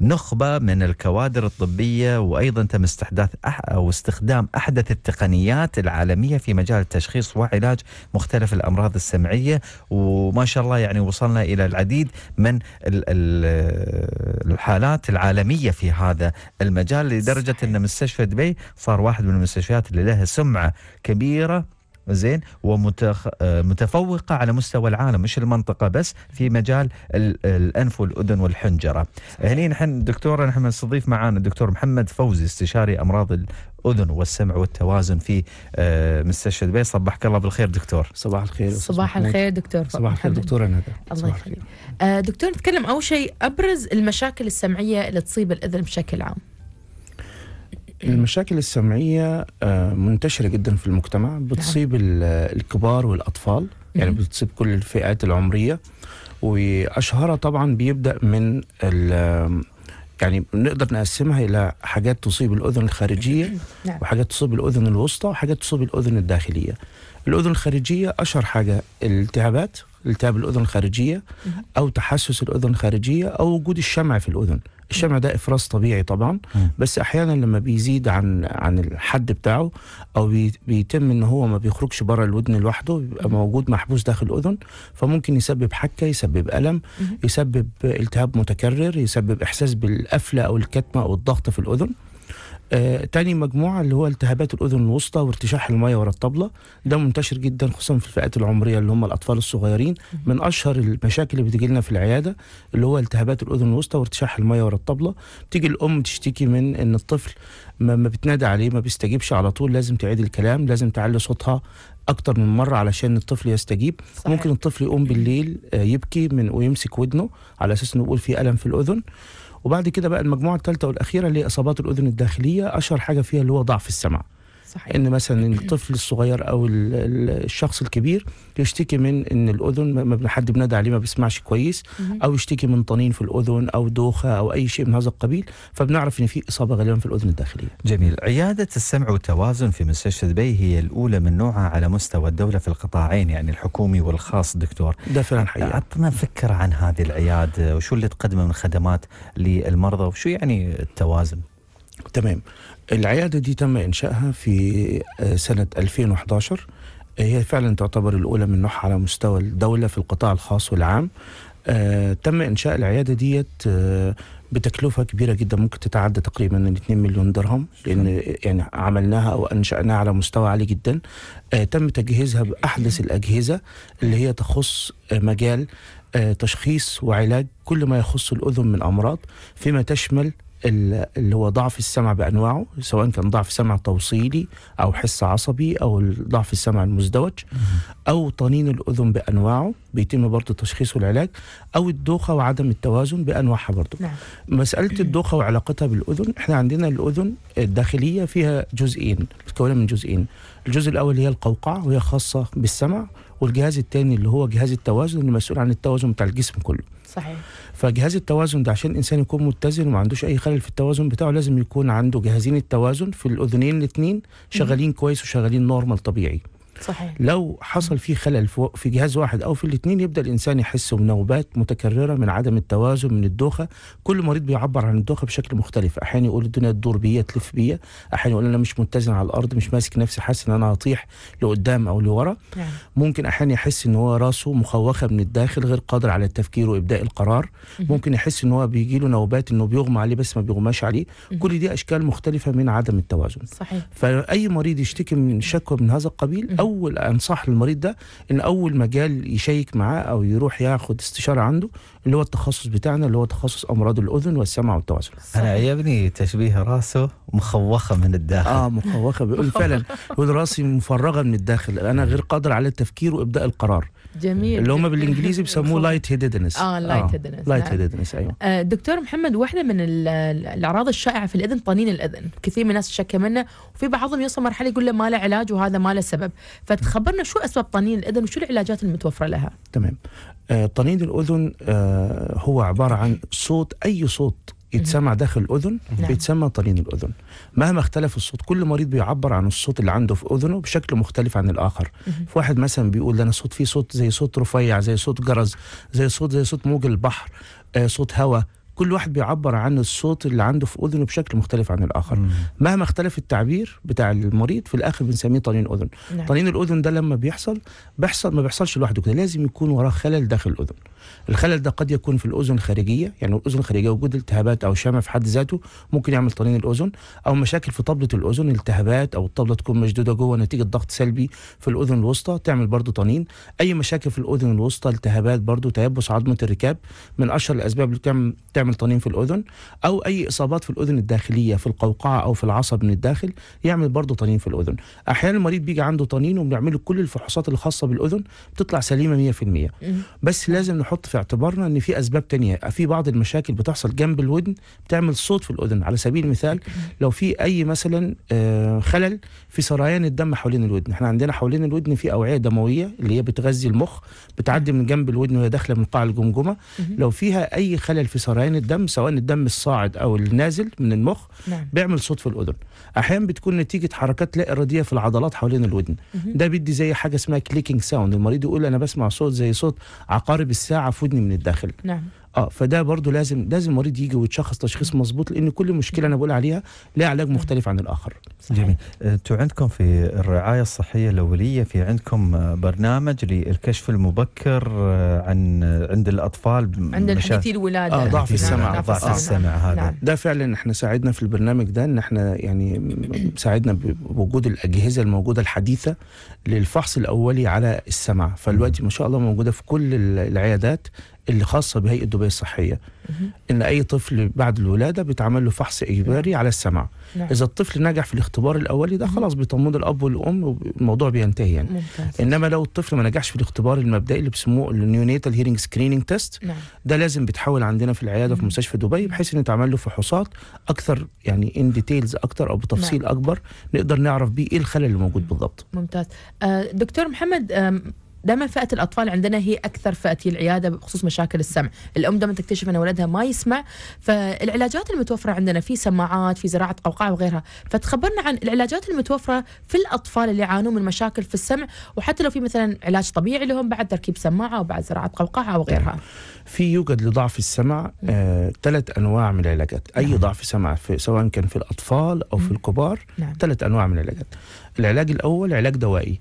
نخبه من الكوادر الطبيه وايضا تم استحداث أح او استخدام احدث التقنيات العالميه في مجال التشخيص وعلاج مختلف الامراض السمعيه وما شاء الله يعني وصلنا الى العديد من الحالات العالميه في هذا المجال لدرجه ان مستشفى دبي صار واحد من المستشفيات اللي لها سمعه كبيره زين ومتفوقه آه، على مستوى العالم مش المنطقه بس في مجال الانف والاذن والحنجره هني نحن دكتور نحن نستضيف معانا الدكتور محمد فوزي استشاري امراض الاذن والسمع والتوازن في آه، مستشفى دبي صبحك الله بالخير دكتور صباح الخير صباح الخير دكتور صباح الخير دكتوره ندى الله يخليك آه، دكتور نتكلم اول شيء ابرز المشاكل السمعيه اللي تصيب الاذن بشكل عام إيه. المشاكل السمعية آه، منتشرة جدا في المجتمع نعم. بتصيب الكبار والأطفال يعني بتصيب كل الفئات العمرية وأشهرها طبعا بيبدأ من يعني نقدر نقسمها الى حاجات تصيب الاذن الخارجيه نعم. وحاجات تصيب الاذن الوسطى وحاجات تصيب الاذن الداخليه. الاذن الخارجيه اشهر حاجه الالتهابات التهاب الاذن الخارجيه او تحسس الاذن الخارجيه او وجود الشمع في الاذن. الشمع ده افراز طبيعي طبعا بس احيانا لما بيزيد عن عن الحد بتاعه او بيتم ان هو ما بيخرجش بره الودن لوحده بيبقى موجود محبوس داخل الاذن فممكن يسبب حكه يسبب الم يسبب التهاب متكرر يسبب احساس بالقفله او الكتمه او الضغط في الاذن آه تاني مجموعة اللي هو التهابات الأذن الوسطى وارتشاح المية ورا الطبلة ده منتشر جدا خصوصا في الفئات العمرية اللي هم الأطفال الصغيرين من أشهر المشاكل اللي بتجي لنا في العيادة اللي هو التهابات الأذن الوسطى وارتشاح المية ورا الطبلة بتيجي الأم تشتكي من إن الطفل ما, ما بتنادى عليه ما بيستجيبش على طول لازم تعيد الكلام لازم تعلي صوتها اكتر من مره علشان الطفل يستجيب صحيح. ممكن الطفل يقوم بالليل آه، يبكي من ويمسك ودنه على اساس انه يقول في الم في الاذن وبعد كده بقى المجموعه الثالثه والاخيره اللي هي اصابات الاذن الداخليه اشهر حاجه فيها اللي هو ضعف السمع صحيح. ان مثلا الطفل الصغير او الشخص الكبير يشتكي من ان الاذن حد بنادى عليه ما بيسمعش كويس او يشتكي من طنين في الاذن او دوخه او اي شيء من هذا القبيل فبنعرف ان في اصابه غالبا في الاذن الداخليه جميل عياده السمع والتوازن في مستشفى دبي هي الاولى من نوعها على مستوى الدوله في القطاعين يعني الحكومي والخاص دكتور ده فعلا حقيقه عطنا فكره عن هذه العياده وشو اللي تقدمه من خدمات للمرضى وشو يعني التوازن تمام العيادة دي تم إنشائها في آه، سنة 2011 هي فعلا تعتبر الأولى من نوعها على مستوى الدولة في القطاع الخاص والعام آه، تم إنشاء العيادة ديت آه، بتكلفة كبيرة جدا ممكن تتعدى تقريبا 2 مليون درهم لأن يعني عملناها أو أنشأناها على مستوى عالي جدا تم تجهيزها بأحدث الأجهزة اللي هي تخص مجال تشخيص وعلاج كل ما يخص الأذن من أمراض فيما تشمل اللي هو ضعف السمع بانواعه سواء كان ضعف سمع توصيلي او حس عصبي او ضعف السمع المزدوج او طنين الاذن بانواعه بيتم برضه تشخيصه العلاج او الدوخه وعدم التوازن بانواعها برضه نعم. مساله الدوخه وعلاقتها بالاذن احنا عندنا الاذن الداخليه فيها جزئين متكونه من جزئين الجزء الاول هي القوقعه وهي خاصه بالسمع والجهاز الثاني اللي هو جهاز التوازن المسؤول عن التوازن بتاع الجسم كله صحيح فجهاز التوازن ده عشان الانسان يكون متزن وما عندوش اي خلل في التوازن بتاعه لازم يكون عنده جهازين التوازن في الاذنين الاثنين شغالين كويس وشغالين نورمال طبيعي صحيح. لو حصل في خلل في جهاز واحد او في الاثنين يبدا الانسان يحس بنوبات متكرره من عدم التوازن من الدوخه كل مريض بيعبر عن الدوخه بشكل مختلف احيانا يقول الدنيا تدور بيا تلف بيا احيانا يقول انا مش متزن على الارض مش ماسك نفسي حاسس ان انا هطيح لقدام او لورا يعني. ممكن احيانا يحس ان هو راسه مخوخه من الداخل غير قادر على التفكير وابداء القرار ممكن يحس ان هو بيجي له نوبات انه بيغمى عليه بس ما بيغماش عليه كل دي اشكال مختلفه من عدم التوازن صحيح. فاي مريض يشتكي من شكوى من هذا القبيل اول انصح للمريض ده ان اول مجال يشيك معاه او يروح ياخد استشاره عنده اللي هو التخصص بتاعنا اللي هو تخصص امراض الاذن والسمع والتواصل انا عجبني تشبيه راسه مخوخه من الداخل اه مخوخه بيقول فعلا بيقول راسي مفرغه من الداخل انا غير قادر على التفكير وابداء القرار جميل اللي هم بالانجليزي بيسموه لايت هيدنس اه لايت هيدنس لايت ايوه آه، دكتور محمد واحده من الاعراض الشائعه في الاذن طنين الاذن كثير من الناس تشكى منه وفي بعضهم يوصل مرحله يقول له ما له علاج وهذا ما له سبب فتخبرنا شو اسباب طنين الاذن وشو العلاجات المتوفره لها تمام آه، طنين الاذن آه، هو عباره عن صوت اي صوت يتسمع داخل الاذن نعم. بيتسمى طنين الاذن مهما اختلف الصوت كل مريض بيعبر عن الصوت اللي عنده في اذنه بشكل مختلف عن الاخر في واحد مثلا بيقول انا صوت فيه صوت زي صوت رفيع زي صوت جرز زي صوت زي صوت موج البحر آه صوت هواء كل واحد بيعبر عن الصوت اللي عنده في اذنه بشكل مختلف عن الاخر مم. مهما اختلف التعبير بتاع المريض في الاخر بنسميه طنين اذن نعم. طنين الاذن ده لما بيحصل بيحصل ما بيحصلش لوحده كده لازم يكون وراه خلل داخل الاذن الخلل ده قد يكون في الاذن الخارجيه يعني الاذن الخارجيه وجود التهابات او شمع في حد ذاته ممكن يعمل طنين الاذن او مشاكل في طبله الاذن التهابات او الطبله تكون مشدوده جوه نتيجه ضغط سلبي في الاذن الوسطى تعمل برضه طنين اي مشاكل في الاذن الوسطى التهابات برضه تيبس عظمه الركاب من اشهر الاسباب اللي تعمل تعمل طنين في الاذن او اي اصابات في الاذن الداخليه في القوقعه او في العصب من الداخل يعمل برضه طنين في الاذن احيانا المريض بيجي عنده طنين وبنعمل كل الفحوصات الخاصه بالاذن بتطلع سليمه 100% بس لازم نحط نحط في اعتبارنا ان في اسباب تانية في بعض المشاكل بتحصل جنب الودن بتعمل صوت في الاذن على سبيل المثال لو في اي مثلا آه، خلل في سريان الدم حوالين الودن احنا عندنا حوالين الودن في اوعيه دمويه اللي هي بتغذي المخ بتعدي من جنب الودن وهي داخله من قاع الجمجمه لو فيها اي خلل في سريان الدم سواء الدم الصاعد او النازل من المخ نعم. بيعمل صوت في الاذن احيانا بتكون نتيجه حركات لا اراديه في العضلات حوالين الودن ده بيدي زي حاجه اسمها كليكينج ساوند المريض يقول انا بسمع صوت زي صوت عقارب الساعه ساعه فودني من الداخل نعم اه فده برضه لازم لازم المريض يجي ويتشخص تشخيص مظبوط لان كل مشكله انا بقول عليها لها علاج مختلف عن الاخر صحيح. جميل آه، انتوا عندكم في الرعايه الصحيه الاوليه في عندكم آه، برنامج للكشف المبكر آه، عن عند الاطفال عند حديثي الولاده آه ضعف السمع ضعف السمع, السمع نعم. هذا نعم. ده فعلا احنا ساعدنا في البرنامج ده ان احنا يعني ساعدنا بوجود الاجهزه الموجوده الحديثه للفحص الاولي على السمع فالوقت ما شاء الله موجوده في كل العيادات اللي خاصه بهيئه دبي الصحيه ان اي طفل بعد الولاده بيتعمل له فحص اجباري نعم. على السمع نعم. اذا الطفل نجح في الاختبار الاولي ده خلاص بيطمنوا الاب والام والموضوع بينتهي يعني ممتاز. انما لو الطفل ما نجحش في الاختبار المبدئي اللي بيسموه النيونيتال هيرنج سكريننج تيست ده لازم بيتحول عندنا في العياده في مستشفى دبي بحيث ان يتعمل له فحوصات اكثر يعني ان ديتيلز أكثر او بتفصيل نعم. اكبر نقدر نعرف بيه ايه الخلل اللي موجود بالضبط ممتاز آه، دكتور محمد دائما فئه الاطفال عندنا هي اكثر فئه العياده بخصوص مشاكل السمع الام دائما تكتشف ان ولدها ما يسمع فالعلاجات المتوفره عندنا في سماعات في زراعه قوقعه وغيرها فتخبرنا عن العلاجات المتوفره في الاطفال اللي يعانون من مشاكل في السمع وحتى لو في مثلا علاج طبيعي لهم بعد تركيب سماعه وبعد زراعه قوقعه او غيرها في يوجد لضعف السمع آه، ثلاث آه، انواع من العلاجات اي نعم. ضعف سمع في سواء كان في الاطفال او في الكبار نعم. ثلاث نعم. انواع من العلاجات العلاج الاول علاج دوائي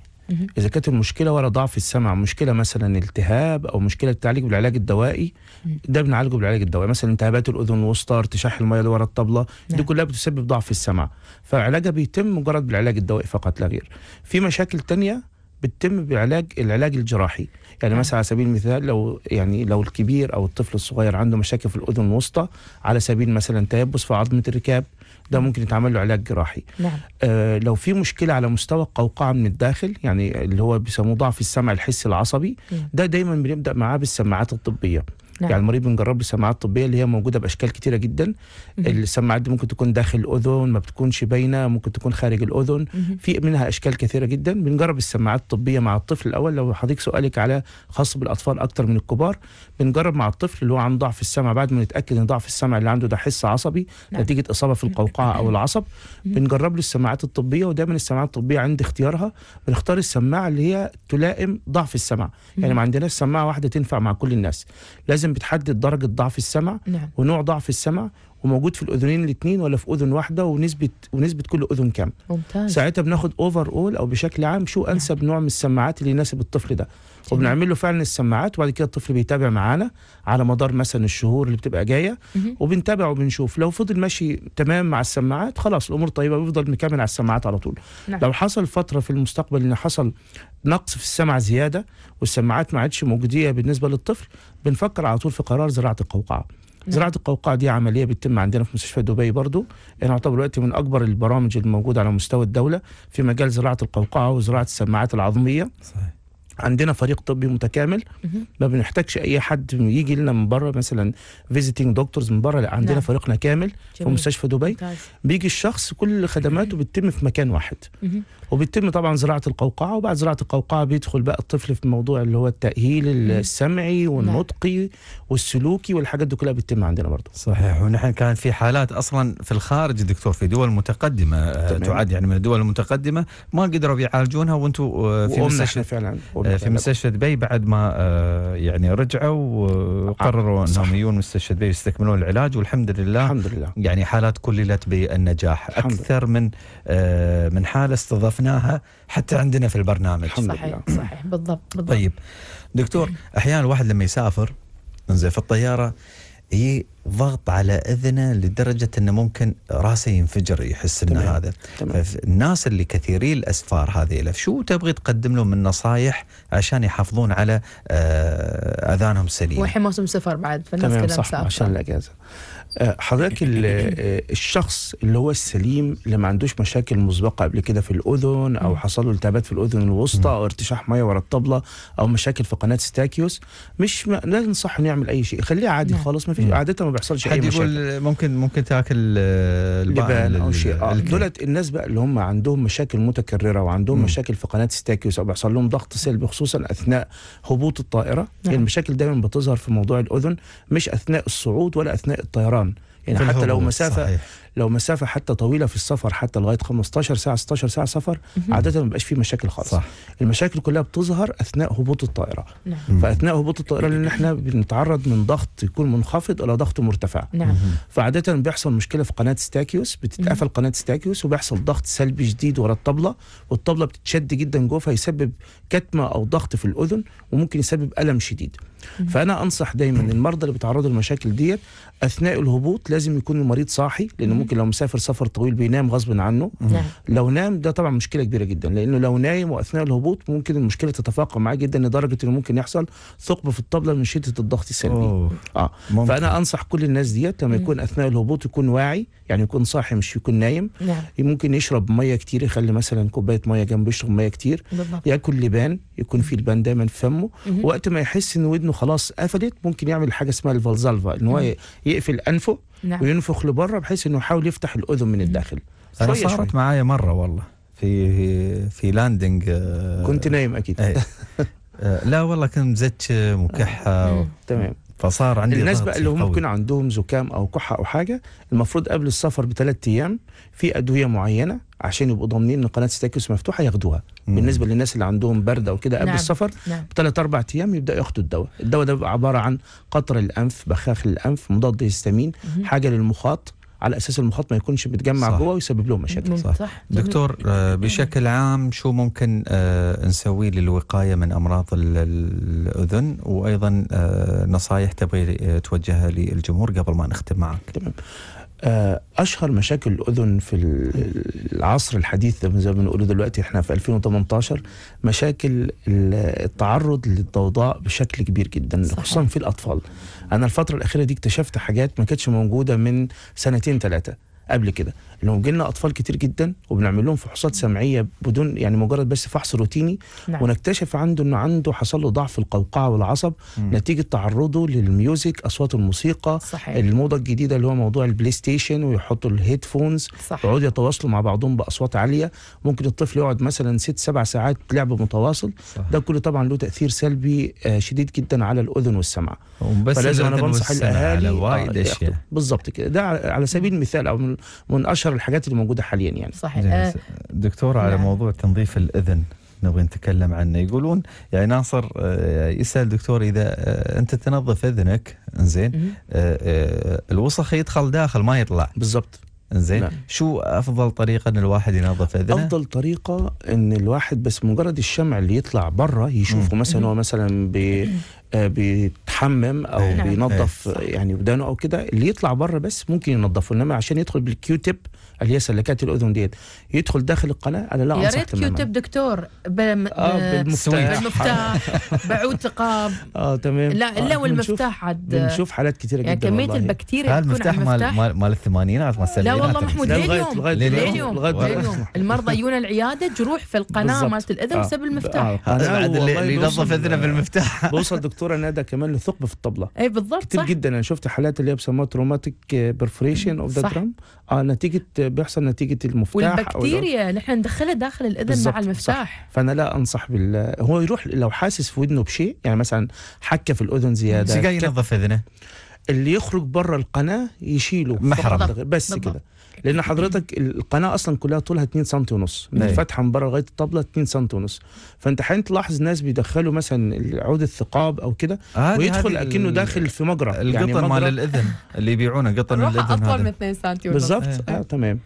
اذا كانت المشكله ورا ضعف السمع مشكله مثلا التهاب او مشكله بتعالج بالعلاج الدوائي ده بنعالجه بالعلاج الدوائي مثلا التهابات الاذن الوسطى ارتشاح الميه اللي ورا الطبله دي نعم. كلها بتسبب ضعف السمع فعلاجها بيتم مجرد بالعلاج الدوائي فقط لا غير في مشاكل تانية بتتم بعلاج العلاج الجراحي يعني نعم. مثلا على سبيل المثال لو يعني لو الكبير او الطفل الصغير عنده مشاكل في الاذن الوسطى على سبيل مثلا تيبس في عظمه الركاب ده ممكن يتعمل له علاج جراحي نعم. آه لو في مشكله على مستوى القوقعه من الداخل يعني اللي هو بيسموه ضعف السمع الحسي العصبي نعم. ده دايما بنبدا معاه بالسماعات الطبيه نعم. يعني المريض بنجرب له سماعات طبيه اللي هي موجوده باشكال كثيره جدا مم. السماعات دي ممكن تكون داخل الاذن ما بتكونش باينه ممكن تكون خارج الاذن مم. في منها اشكال كثيره جدا بنجرب السماعات الطبيه مع الطفل الاول لو حضرتك سؤالك على خاص بالاطفال اكثر من الكبار بنجرب مع الطفل اللي هو عنده ضعف السمع بعد ما نتاكد ان ضعف السمع اللي عنده ده حس عصبي نعم. نتيجه اصابه في القوقعه او العصب مم. بنجرب له السماعات الطبيه ودايما السماعات الطبيه عند اختيارها بنختار السماعه اللي هي تلائم ضعف السمع يعني ما عندناش سماعه واحده تنفع مع كل الناس لازم لازم بتحدد درجه ضعف السمع نعم. ونوع ضعف السمع وموجود في الاذنين الاثنين ولا في اذن واحده ونسبه ونسبه كل اذن كام ممتاز ساعتها بناخد اوفر اول او بشكل عام شو نعم. انسب نوع من السماعات اللي يناسب الطفل ده وبنعمل له فعلا السماعات وبعد كده الطفل بيتابع معانا على مدار مثلا الشهور اللي بتبقى جايه وبنتابع وبنشوف لو فضل ماشي تمام مع السماعات خلاص الامور طيبه بيفضل مكمل على السماعات على طول نعم. لو حصل فتره في المستقبل ان حصل نقص في السمع زياده والسماعات ما عادش موجوديه بالنسبه للطفل بنفكر على طول في قرار زراعه القوقعه نعم. زراعه القوقعه دي عمليه بتتم عندنا في مستشفى دبي برضو يعني يعتبر دلوقتي من اكبر البرامج الموجوده على مستوى الدوله في مجال زراعه القوقعه وزراعه السماعات العظميه صحيح. عندنا فريق طبي متكامل ما بنحتاجش اي حد يجي لنا من بره مثلا فيزيتنج دكتورز من بره لا عندنا نعم. فريقنا كامل جميل. في مستشفى دبي طيب. بيجي الشخص كل خدماته بتتم في مكان واحد وبيتم وبتتم طبعا زراعه القوقعه وبعد زراعه القوقعه بيدخل بقى الطفل في موضوع اللي هو التاهيل السمعي والنطقي نعم. والسلوكي والحاجات دي كلها بتتم عندنا برضه صحيح ونحن كان في حالات اصلا في الخارج دكتور في دول متقدمه آه، تمام. تعد يعني من الدول المتقدمه ما قدروا يعالجونها وانتم آه، في مستشفى فعلا آه، في مستشفى دبي بعد ما آه، يعني رجعوا وقرروا آه، انهم يجون مستشفى دبي يستكملون العلاج والحمد لله الحمد لله يعني حالات كللت بالنجاح اكثر من من حاله استضفناها حتى عندنا في البرنامج الحمد صحيح لله. صحيح بالضبط بالضبط طيب دكتور احيانا الواحد لما يسافر زين في الطياره هي ضغط على اذنه لدرجه انه ممكن راسه ينفجر يحس انه هذا الناس اللي كثيري الاسفار هذه له شو تبغي تقدم لهم من نصائح عشان يحافظون على آه، اذانهم سليمه موسم سفر بعد فالناس كلها مسافر حضرتك الشخص اللي هو السليم اللي ما عندوش مشاكل مسبقه قبل كده في الاذن او حصل له التهابات في الاذن الوسطى او ارتشاح ميه ورا الطبله او مشاكل في قناه ستاكيوس مش ما لا ننصحه يعمل اي شيء خليه عادي نعم. خالص ما فيش عاده ما بيحصلش اي مشاكل ممكن ممكن تاكل آه، لبان او شيء آه. دولت الناس بقى اللي هم عندهم مشاكل متكرره وعندهم مشاكل في قناه ستاكيوس او بيحصل لهم ضغط سلبي خصوصا اثناء هبوط الطائره نعم. المشاكل دايما بتظهر في موضوع الاذن مش اثناء الصعود ولا اثناء الطيران يعني حتى لو مسافة صحيح. لو مسافه حتى طويله في السفر حتى لغايه 15 ساعه 16 ساعه سفر عاده ما بيبقاش فيه مشاكل خالص صح. المشاكل كلها بتظهر اثناء هبوط الطائره نعم. فاثناء هبوط الطائره لان احنا بنتعرض من ضغط يكون منخفض الى ضغط مرتفع نعم. فعاده بيحصل مشكله في قناه ستاكيوس بتتقفل قناه ستاكيوس وبيحصل ضغط سلبي شديد ورا الطبله والطبله بتتشد جدا جوه فيسبب كتمه او ضغط في الاذن وممكن يسبب الم شديد فانا انصح دايما المرضى اللي بيتعرضوا للمشاكل ديت اثناء الهبوط لازم يكون المريض صاحي لانه ممكن لو مسافر سفر طويل بينام غصب عنه نعم. لو نام ده طبعا مشكله كبيره جدا لانه لو نايم واثناء الهبوط ممكن المشكله تتفاقم معاه جدا لدرجه انه ممكن يحصل ثقب في الطبله من شده الضغط السلبي أوه. اه ممكن. فانا انصح كل الناس ديت لما يكون اثناء الهبوط يكون واعي يعني يكون صاحي مش يكون نايم نعم. ممكن يشرب ميه كتير يخلي مثلا كوبايه ميه جنبه يشرب ميه كتير بالضبط. ياكل لبان يكون في لبان دايما في فمه وقت ما يحس ان ودنه خلاص قفلت ممكن يعمل حاجه اسمها الفالزالفا ان هو يقفل انفه نعم. وينفخ لبره بحيث انه يحاول يفتح الاذن من الداخل انا صارت معايا مره والله في في لاندنج آه، كنت نايم اكيد إيه. آه، لا والله كنت مزتشم آه، وكحه نعم. تمام فصار عندي الناس بقى اللي هم يكون عندهم زكام او كحه او حاجه المفروض قبل السفر بثلاث ايام في ادويه معينه عشان يبقوا ضامنين ان قناه ستاكس مفتوحه ياخدوها مم. بالنسبه للناس اللي عندهم برد او كده قبل نعم. السفر نعم. بثلاث اربع ايام يبداوا ياخدوا الدواء الدواء ده بيبقى عباره عن قطر الانف بخاخ الانف مضاد هيستامين حاجه للمخاط على اساس المخاط ما يكونش بيتجمع صح. جوه ويسبب لهم مشاكل صح. صح. دكتور آه، بشكل عام شو ممكن آه، نسوي للوقايه من امراض الاذن وايضا آه، نصائح تبغي توجهها للجمهور قبل ما نختم معك تمام اشهر مشاكل الاذن في العصر الحديث زي ما بنقول دلوقتي احنا في 2018 مشاكل التعرض للضوضاء بشكل كبير جدا خصوصا في الاطفال انا الفتره الاخيره دي اكتشفت حاجات ما كانتش موجوده من سنتين ثلاثه قبل كده لو جيلنا اطفال كتير جدا وبنعمل لهم فحوصات سمعيه بدون يعني مجرد بس فحص روتيني نعم. ونكتشف عنده انه عنده حصل له ضعف القوقعه والعصب مم. نتيجه تعرضه للميوزك اصوات الموسيقى صحيح. الموضه الجديده اللي هو موضوع البلاي ستيشن ويحطوا الهيدفونز يقعدوا يتواصلوا مع بعضهم باصوات عاليه ممكن الطفل يقعد مثلا ست سبع ساعات لعب متواصل صح. ده كله طبعا له تاثير سلبي آه، شديد جدا على الاذن والسمع فلازم انا بنصح الاهالي آه، بالظبط كده ده على سبيل المثال او من اشهر الحاجات اللي موجوده حاليا يعني صحيح آه، دكتور على نعم. موضوع تنظيف الاذن نبغى نتكلم عنه يقولون يعني ناصر آه، يسال دكتور اذا آه، انت تنظف اذنك زين الوسخ يدخل داخل ما يطلع بالضبط زين نعم. شو افضل طريقه ان الواحد ينظف اذنه افضل طريقه ان الواحد بس مجرد الشمع اللي يطلع بره يشوفه مم. مثلا هو مثلا بي بيتحمم او نعم. بينظف نعم. يعني ودانه او كده اللي يطلع بره بس ممكن ينظفه انما عشان يدخل بالكيو تيب اللي كانت الاذن ديت يدخل داخل القناه انا لا أنصح يا ريت كيوتيوب دكتور بم... آه بالمفتاح بعود ثقاب اه تمام لا آه، الا آه والمفتاح عاد بنشوف حالات كثيره يعني جدا كميه البكتيريا هذا المفتاح مال مال الثمانينات مال السبعينات لا والله محمود لليوم لليوم لغاية المرضى يجون العياده جروح في القناه مالت الاذن آه. بسبب آه، المفتاح هذا بعد اللي ينظف اذنه بالمفتاح بوصل دكتوره نادى كمان لثقب في الطبله اي بالضبط كثير جدا انا شفت حالات اللي هي بسموها تروماتيك برفريشن اوف ذا درم اه نتيجه بيحصل نتيجه المفتاح البكتيريا نحن ندخلها داخل الاذن مع المفتاح صح. فانا لا انصح بال هو يروح لو حاسس في ودنه بشيء يعني مثلا حكه في الاذن زياده سيجا ينظف اذنه اللي يخرج بره القناه يشيله محرم بس كده لان حضرتك القناه اصلا كلها طولها 2 سم ونص من أيوة. الفتحه من بره لغايه الطبله 2 سم ونص فانت حين تلاحظ ناس بيدخلوا مثلا عود الثقاب او كده آه ويدخل اكنه داخل في مجرى القطن يعني مجرى مال الاذن اللي يبيعونه قطن الاذن اطول من 2 سم ونص بالظبط آه. أيوة. آه. تمام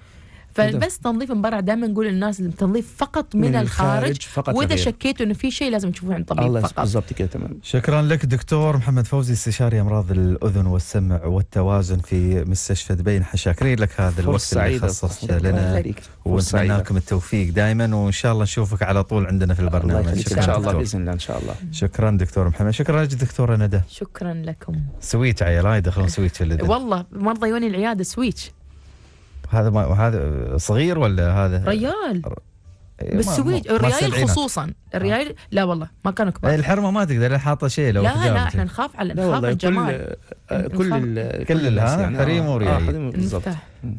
فبس إيه. تنظيف من برا دائما نقول للناس التنظيف فقط من, من الخارج فقط واذا شكيتوا انه في شيء لازم تشوفوه عند طبيب الله فقط بالضبط كذا تمام شكرا لك دكتور محمد فوزي استشاري امراض الاذن والسمع والتوازن في مستشفى دبي شاكرين لك هذا الوقت اللي خصصته لنا ونتمنى لكم التوفيق دائما وان شاء الله نشوفك على طول عندنا في البرنامج شكرا ان شاء الله باذن الله ان شاء الله شكرا دكتور محمد شكرا لك دكتوره ندى شكرا لكم سويت عيال هاي يدخلون سويتش والله مرضى يوني العياده سويتش هذا ما هذا صغير ولا هذا ريال إيه، بالسويد الريال خصوصا الريال لا والله ما كانوا كبار إيه، الحرمه ما تقدر حاطه شيء لو لا لا احنا نخاف على نخاف الجمال كل آه، كل ال كل ها يعني. حريم آه، وريال آه، بالضبط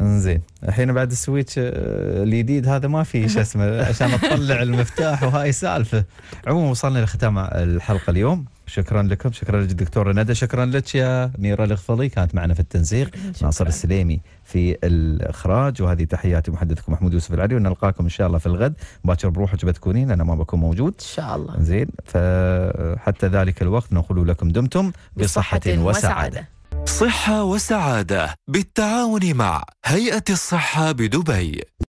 انزين الحين بعد السويتش الجديد هذا ما في شو اسمه عشان تطلع المفتاح وهاي سالفه عموما وصلنا لختام الحلقه اليوم شكرا لكم شكرا لك دكتورة ندى شكرا لك يا ميرا الخفضي كانت معنا في التنسيق ناصر السليمي في الإخراج وهذه تحياتي محدثكم محمود يوسف العلي ونلقاكم إن شاء الله في الغد باكر بروحك بتكونين أنا ما بكون موجود إن شاء الله زين فحتى ذلك الوقت نقول لكم دمتم بصحة, بصحة وسعادة صحة وسعادة بالتعاون مع هيئة الصحة بدبي